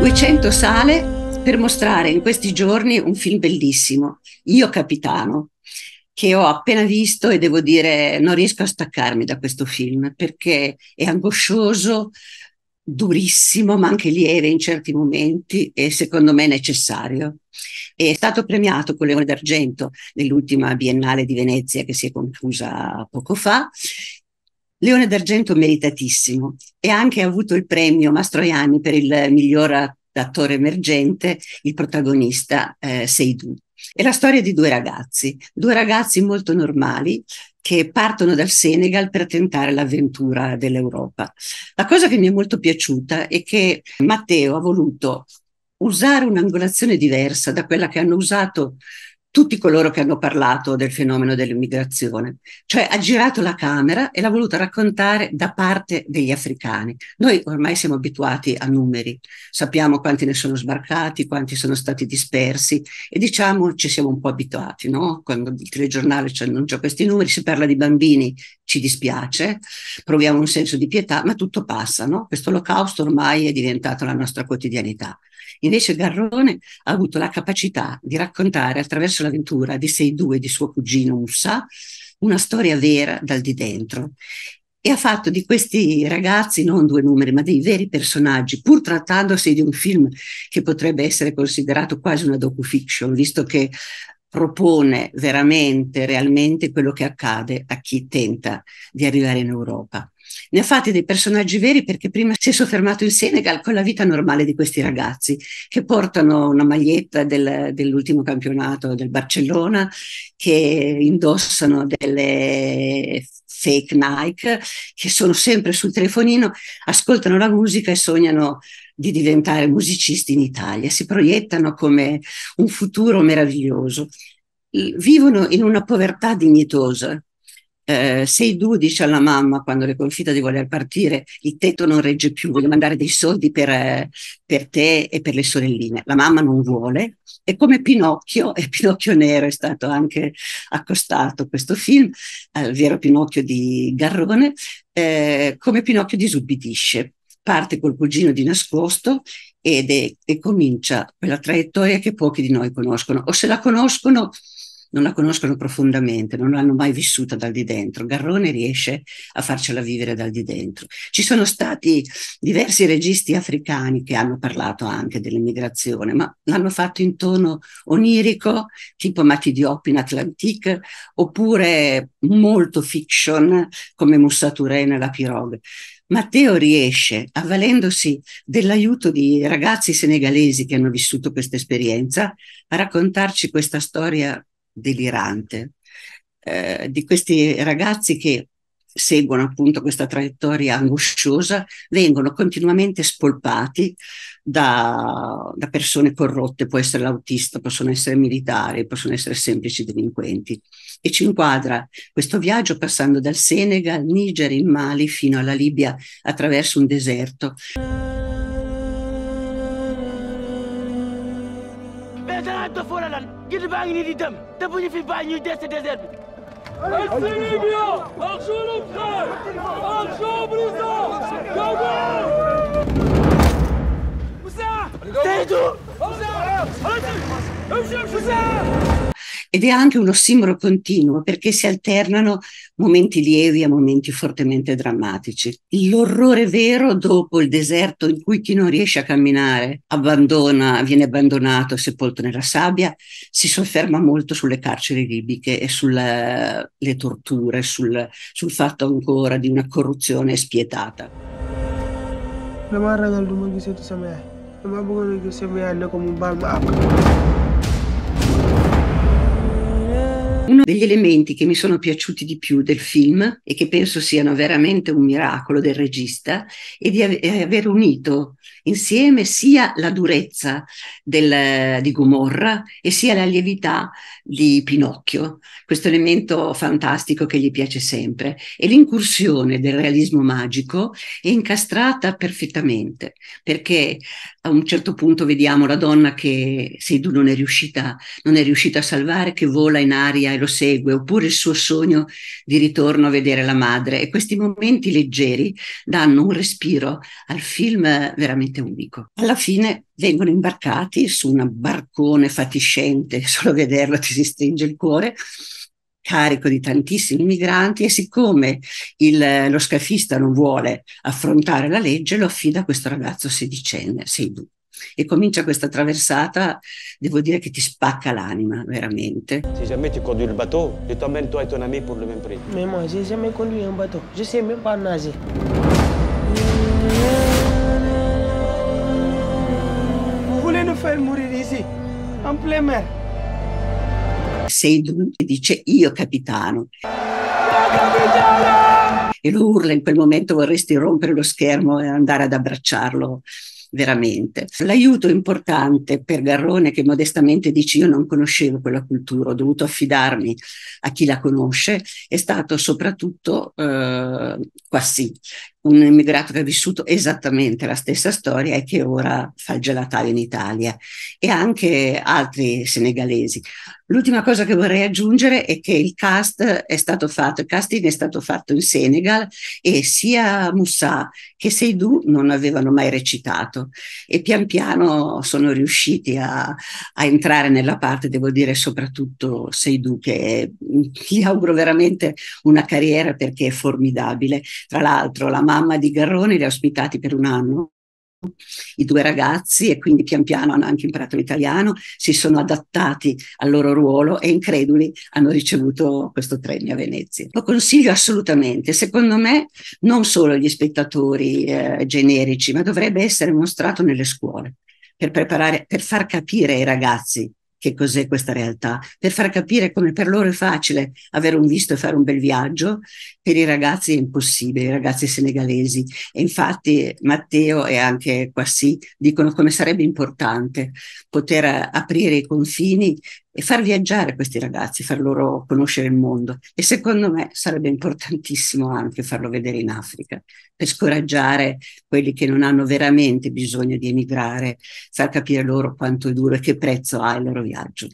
200 sale per mostrare in questi giorni un film bellissimo, Io Capitano, che ho appena visto e devo dire non riesco a staccarmi da questo film perché è angoscioso, durissimo, ma anche lieve in certi momenti e secondo me necessario. È stato premiato con Leone d'Argento nell'ultima Biennale di Venezia che si è conclusa poco fa. Leone d'Argento meritatissimo e anche ha avuto il premio Mastroianni per il miglior attore emergente, il protagonista eh, Seidu. È la storia di due ragazzi, due ragazzi molto normali che partono dal Senegal per tentare l'avventura dell'Europa. La cosa che mi è molto piaciuta è che Matteo ha voluto usare un'angolazione diversa da quella che hanno usato tutti coloro che hanno parlato del fenomeno dell'immigrazione. Cioè ha girato la Camera e l'ha voluta raccontare da parte degli africani. Noi ormai siamo abituati a numeri, sappiamo quanti ne sono sbarcati, quanti sono stati dispersi e diciamo ci siamo un po' abituati, no? Quando il telegiornale ci annuncia questi numeri si parla di bambini ci dispiace, proviamo un senso di pietà, ma tutto passa, no? Questo olocausto ormai è diventato la nostra quotidianità. Invece Garrone ha avuto la capacità di raccontare attraverso l'avventura di Sei Due di suo cugino Ussa una storia vera dal di dentro e ha fatto di questi ragazzi non due numeri, ma dei veri personaggi, pur trattandosi di un film che potrebbe essere considerato quasi una docufiction, visto che propone veramente, realmente quello che accade a chi tenta di arrivare in Europa ne ha fatti dei personaggi veri perché prima si è soffermato in Senegal con la vita normale di questi ragazzi che portano una maglietta del, dell'ultimo campionato del Barcellona, che indossano delle fake Nike, che sono sempre sul telefonino, ascoltano la musica e sognano di diventare musicisti in Italia, si proiettano come un futuro meraviglioso. Vivono in una povertà dignitosa, eh, sei tu, dice alla mamma quando le confida di voler partire, il tetto non regge più, voglio mandare dei soldi per, eh, per te e per le sorelline. La mamma non vuole, e come Pinocchio, e Pinocchio Nero è stato anche accostato questo film al vero Pinocchio di Garrone, eh, come Pinocchio disubbidisce, parte col cugino di nascosto ed è, e comincia quella traiettoria che pochi di noi conoscono, o se la conoscono non la conoscono profondamente, non l'hanno mai vissuta dal di dentro. Garrone riesce a farcela vivere dal di dentro. Ci sono stati diversi registi africani che hanno parlato anche dell'immigrazione, ma l'hanno fatto in tono onirico, tipo Diop in Atlantique, oppure molto fiction come Moussa Touré nella Pirogue. Matteo riesce, avvalendosi dell'aiuto di ragazzi senegalesi che hanno vissuto questa esperienza, a raccontarci questa storia delirante eh, di questi ragazzi che seguono appunto questa traiettoria angosciosa, vengono continuamente spolpati da, da, persone corrotte, può essere l'autista, possono essere militari, possono essere semplici delinquenti. E ci inquadra questo viaggio passando dal Senegal, Niger, in Mali fino alla Libia attraverso un deserto. nii di dem te bu ñu fi bàyyi ñuy des désert bi. bien, marchons nos marchons Moussa. Moussa. allez Moussa. ed è anche uno simbolo continuo perché si alternano momenti lievi a momenti fortemente drammatici. L'orrore vero dopo il deserto in cui chi non riesce a camminare abbandona, viene abbandonato, e sepolto nella sabbia, si sofferma molto sulle carceri libiche e sulle torture, sul, sul fatto ancora di una corruzione spietata. La è لما أراد الدموع جسد سماه لما بقول جسد سماه لكم بالمعقل Uno degli elementi che mi sono piaciuti di più del film e che penso siano veramente un miracolo del regista è di aver unito insieme sia la durezza del, di Gomorra e sia la lievità di Pinocchio, questo elemento fantastico che gli piace sempre. E l'incursione del realismo magico è incastrata perfettamente, perché a un certo punto vediamo la donna che Seidu non è riuscita, non è riuscita a salvare, che vola in aria eh, lo segue, oppure il suo sogno di ritorno a vedere la madre. E questi momenti leggeri danno un respiro al film veramente unico. Alla fine vengono imbarcati su un barcone fatiscente, solo vederlo ti si stringe il cuore, carico di tantissimi migranti e siccome il, lo scafista non vuole affrontare la legge lo affida a questo ragazzo sedicenne, Seydou e comincia questa traversata, devo dire che ti spacca l'anima, veramente. Si jamais tu conduis le bateau, et t'emmènes toi et ton ami pour le même prix. Mais moi, j'ai jamais conduit un bateau, je sais même pas nager. Vous voulez nous faire mourir ici, en plein mer Seidun dice io capitano! E lo urla in quel momento, vorresti rompere lo schermo e andare ad abbracciarlo veramente. L'aiuto importante per Garrone, che modestamente dice io non conoscevo quella cultura, ho dovuto affidarmi a chi la conosce, è stato soprattutto eh, Quassì, un immigrato che ha vissuto esattamente la stessa storia e che ora fa il gelatale in Italia e anche altri senegalesi. L'ultima cosa che vorrei aggiungere è che il cast è stato fatto, il casting è stato fatto in Senegal e sia Moussa che Seydou non avevano mai recitato e pian piano sono riusciti a, a entrare nella parte, devo dire soprattutto Seydou che gli auguro veramente una carriera perché è formidabile. Tra l'altro la mamma mamma di Garrone li ha ospitati per un anno i due ragazzi e quindi pian piano hanno anche imparato l'italiano, si sono adattati al loro ruolo e increduli hanno ricevuto questo premio a Venezia. Lo consiglio assolutamente, secondo me non solo agli spettatori eh, generici, ma dovrebbe essere mostrato nelle scuole per preparare, per far capire ai ragazzi che cos'è questa realtà, per far capire come per loro è facile avere un visto e fare un bel viaggio, per i ragazzi è impossibile, i ragazzi senegalesi. E infatti Matteo e anche Quassi dicono come sarebbe importante poter aprire i confini e far viaggiare questi ragazzi, far loro conoscere il mondo. E secondo me sarebbe importantissimo anche farlo vedere in Africa, per scoraggiare quelli che non hanno veramente bisogno di emigrare, far capire loro quanto è duro e che prezzo ha il loro viaggio.